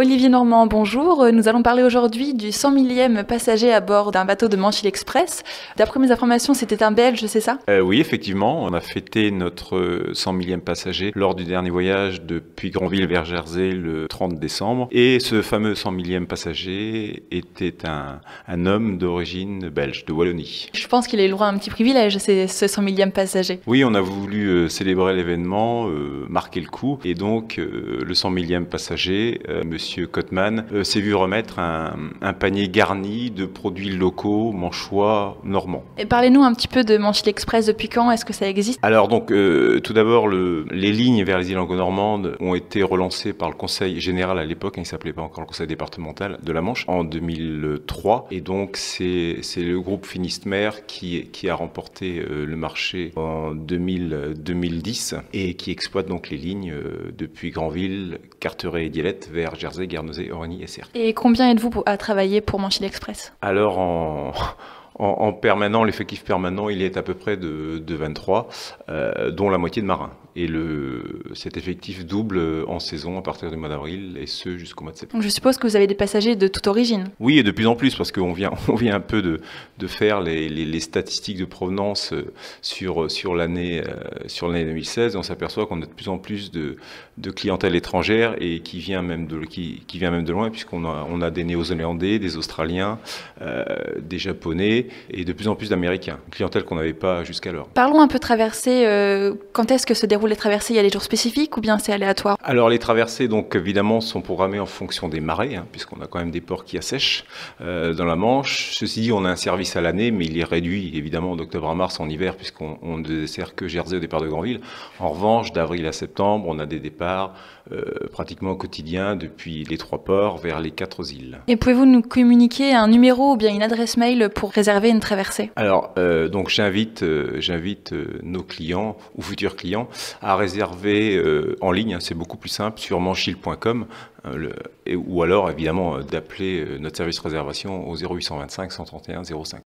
Olivier Normand, bonjour. Euh, nous allons parler aujourd'hui du 100 millième passager à bord d'un bateau de Manchil Express. D'après mes informations, c'était un Belge, c'est ça euh, Oui, effectivement. On a fêté notre 100 euh, millième passager lors du dernier voyage depuis Granville vers Jersey le 30 décembre. Et ce fameux 100 millième passager était un, homme d'origine belge, de Wallonie. Je pense qu'il est le à un petit privilège, c'est ce 100 millième passager. Oui, on a voulu célébrer l'événement, marquer le coup. Et donc, le 100 millième passager, monsieur Monsieur Kotman, euh, s'est vu remettre un, panier garni de produits locaux, manchois, normands. Et parlez-nous un petit peu de Manche Express. Depuis quand est-ce que ça existe Alors donc, euh, tout d'abord, les lignes vers les îles anglo-normandes ont été relancées par le Conseil général à l'époque, il hein, il s'appelait pas encore le Conseil départemental de la Manche, en 2003. Et donc, c'est le groupe Finistmer qui, a remporté euh, le marché en 2010 et qui exploite donc les lignes depuis Granville, Carteret et Dielette vers Jersey et combien êtes-vous à travailler pour Manchil Express Alors, en, permanent, l'effectif permanent, il est à peu près de, 23, euh, dont la moitié de marins. Et le, cet effectif double euh, en saison à partir du mois d'avril et ce jusqu'au mois de septembre. je suppose que vous avez des passagers de toute origine. Oui, et de plus en plus parce qu'on vient, on vient un peu de, de faire les, les, statistiques de provenance euh, sur, euh, sur l'année sur l'année 2016. On s'aperçoit qu'on a de plus en plus de, de clientèle étrangère et qui vient même de, qui, qui vient même de loin puisqu'on a, on a des Néo-Zélandais, des Australiens, des Japonais et de plus en plus d'Américains. Clientèle qu'on n'avait pas jusqu'alors. Parlons un peu traversée. quand est-ce que se déroule les traversées, il y a des jours spécifiques ou bien c'est aléatoire Alors les traversées, donc évidemment, sont programmées en fonction des marées, hein, puisqu'on a quand même des ports qui assèchent euh, dans la Manche. Ceci dit, on a un service à l'année, mais il est réduit évidemment d'octobre à mars en hiver, puisqu'on ne dessert que Jersey au départ de Granville. En revanche, d'avril à septembre, on a des départs euh, pratiquement au quotidien depuis les trois ports vers les quatre îles. Et pouvez-vous nous communiquer un numéro ou bien une adresse mail pour réserver une traversée Alors, euh, donc j'invite, j'invite nos clients ou futurs clients à réserver euh, en ligne. C'est beaucoup plus simple sur manchil.com euh, ou alors évidemment euh, d'appeler notre service réservation au 0825 131 05.